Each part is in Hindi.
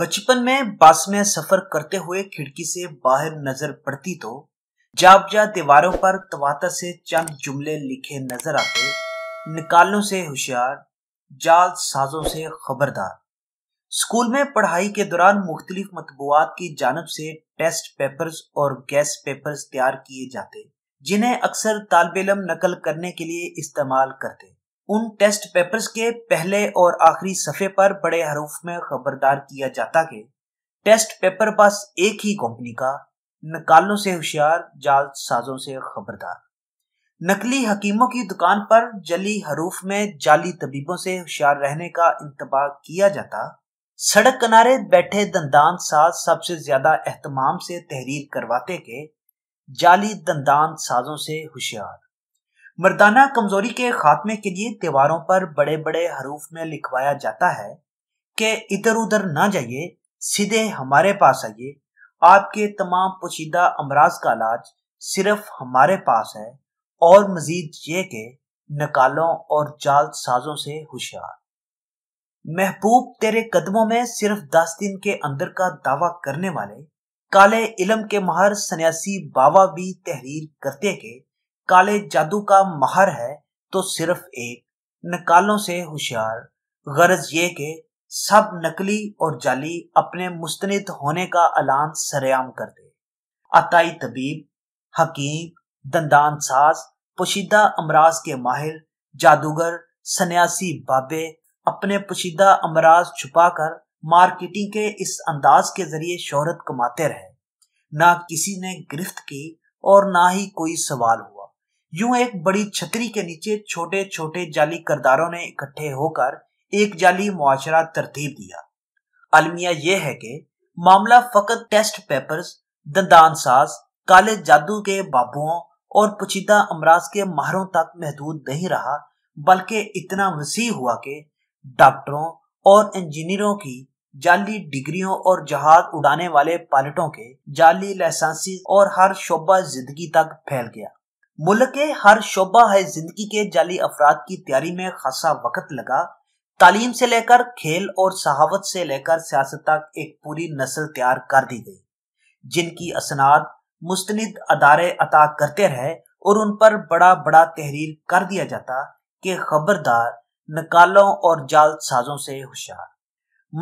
बचपन में बस में सफर करते हुए खिड़की से बाहर नजर पड़ती तो जाप जा दीवारों पर तवाता से चंद जुमले लिखे नजर आते निकालों से होशियार जाल साजों से खबरदार स्कूल में पढ़ाई के दौरान मुख्तलिफ मतबूआत की जानब से टेस्ट पेपर्स और गैस पेपर्स तैयार किए जाते जिन्हें अक्सर तालब इलम नकल करने के लिए इस्तेमाल करते उन टेस्ट पेपर्स के पहले और आखिरी सफ़े पर बड़े हरूफ में खबरदार किया जाता कि टेस्ट पेपर बस एक ही कंपनी का नकालों से होशियार जाल साजों से खबरदार नकली हकीमों की दुकान पर जली हरूफ में जाली तबीबों से होशियार रहने का इंतबाह किया जाता सड़क किनारे बैठे दंदान साज सबसे ज्यादा एहतमाम से तहरीर करवाते के जाली दंदान साजों से होशियार मर्दाना कमजोरी के खात्मे के लिए त्योहारों पर बड़े बड़े हरूफ में लिखवाया जाता है कि इधर उधर ना जाइए सीधे हमारे पास आइए आपके तमाम पोशीदा अमराज का इलाज सिर्फ हमारे पास है और मजीद ये के नकालों और जाल साजों से होशियार महबूब तेरे कदमों में सिर्फ दस दिन के अंदर का दावा करने वाले काले इलम के महर सन्यासी बाबा भी तहरीर करते के काले जादू का महर है तो सिर्फ एक नकालों से होशियार गरज ये के सब नकली और जाली अपने मुस्तनित होने का ऐलान सरेआम कर दे अताई तबीब हकीम दंदान साज पोशीदा अमराज के माहिर जादूगर सन्यासी बाबे अपने पोशीदा अमराज छुपाकर मार्केटिंग के इस अंदाज के जरिए शोहरत कमाते रहे ना किसी ने गिरफ्त की और ना ही कोई सवाल हुआ यूं एक बड़ी छतरी के नीचे छोटे छोटे जाली करदारों ने इकट्ठे होकर एक जाली मुआशरा तरतीब दिया अलमिया यह है कि मामला फकत टेस्ट पेपर्स दंदानसाज काले जादू के बाबुओं और पुचीदा अमराज के माहरों तक महदूद नहीं रहा बल्कि इतना वसीह हुआ कि डॉक्टरों और इंजीनियरों की जाली डिग्रियों और जहाज उड़ाने वाले पायलटों के जाली लाइसेंसी और हर शोबा जिंदगी तक फैल गया मुल्क के हर शोबा है जिंदगी के जाली अफराद की तैयारी में खासा वक्त लगा तालीम से लेकर खेल और सहावत से लेकर सियासत तक एक पूरी नस्ल तैयार कर दी गई जिनकी असनाद मुस्तनद अदारे अता करते रहे और उन पर बड़ा बड़ा तहरीर कर दिया जाता कि खबरदार नकालों और जाल साजों से होशियार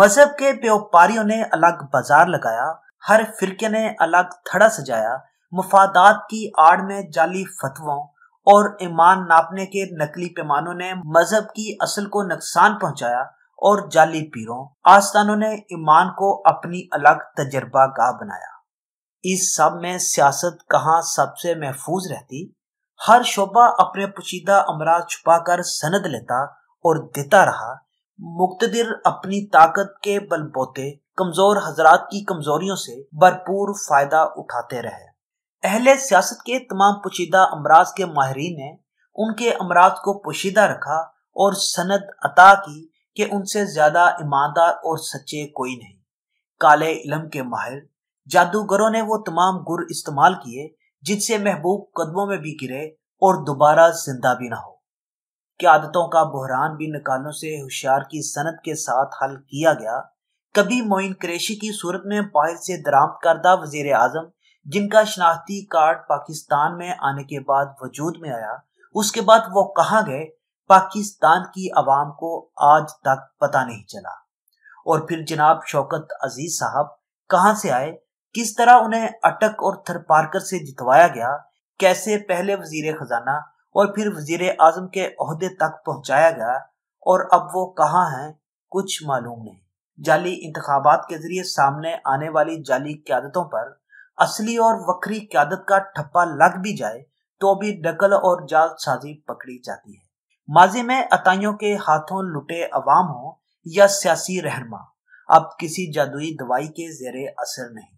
मजहब के व्यापारियों ने अलग बाजार लगाया हर फिरके ने अलग थड़ा सजाया मफादात की आड़ में जाली फतवों और ईमान नापने के नकली पैमानों ने मजहब की असल को नुकसान पहुंचाया और जाली पीरों आस्थानों ने ईमान को अपनी अलग तजर्बा गाह बनाया इस सब में सियासत कहाँ सबसे महफूज रहती हर शोबा अपने पोशीदा अमराज छुपा कर सनद लेता और देता रहा मुक्तदिर अपनी ताकत के बलबोते कमजोर हजरात की कमजोरियों से भरपूर फायदा उठाते रहे अहले सियासत के तमाम पोशीदा अमराज के माहरीन ने उनके अमराज को पोशीदा रखा और सनद अता की कि उनसे ज्यादा ईमानदार और सच्चे कोई नहीं काले इलम के माहिर जादूगरों ने वो तमाम गुर इस्तेमाल किए जिनसे महबूब कदमों में भी गिरे और दोबारा जिंदा भी ना हो आदतों का बहरान भी निकालों से होशियार की सनत के साथ हल किया गया कभी मोइन क्रेशी की सूरत में बाहर से दरामद करदा वजीर आजम जिनका शनाख्ती कार्ड पाकिस्तान में आने के बाद वजूद में आया उसके बाद वो कहाँ गए पाकिस्तान की आवाम को आज तक पता नहीं चला और फिर जनाब शौकत अजीज साहब कहाँ से आए किस तरह उन्हें अटक और थरपारकर से जितवाया गया कैसे पहले वजीर खजाना और फिर वजीर आजम के अहदे तक पहुंचाया गया और अब वो कहाँ हैं कुछ मालूम नहीं जाली इंतबात के जरिए सामने आने वाली जाली क्यादतों पर असली और वक्री क्यादत का ठप्पा लग भी जाए तो भी नकल और जालसाजी पकड़ी जाती है माजी में अताइयों के हाथों लुटे अवाम हो या सियासी रहनमा अब किसी जादुई दवाई के जेर असर नहीं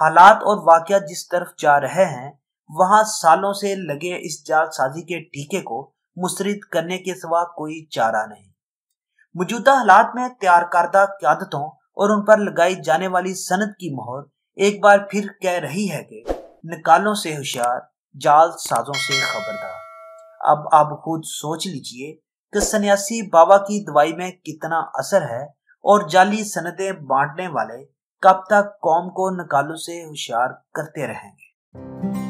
हालात और वाकया जिस तरफ जा रहे हैं वहां सालों से लगे इस जालसाजी के टीके को मुस्रद करने के सिवा कोई चारा नहीं मौजूदा हालात में तैयार करदा क्यादतों और उन पर लगाई जाने वाली सनत की मोहर एक बार फिर कह रही है कि निकालों से होशियार जाल साजों से खबरदार अब आप खुद सोच लीजिए कि सन्यासी बाबा की दवाई में कितना असर है और जाली सनतें बांटने वाले कब तक कौम को निकालों से होशियार करते रहेंगे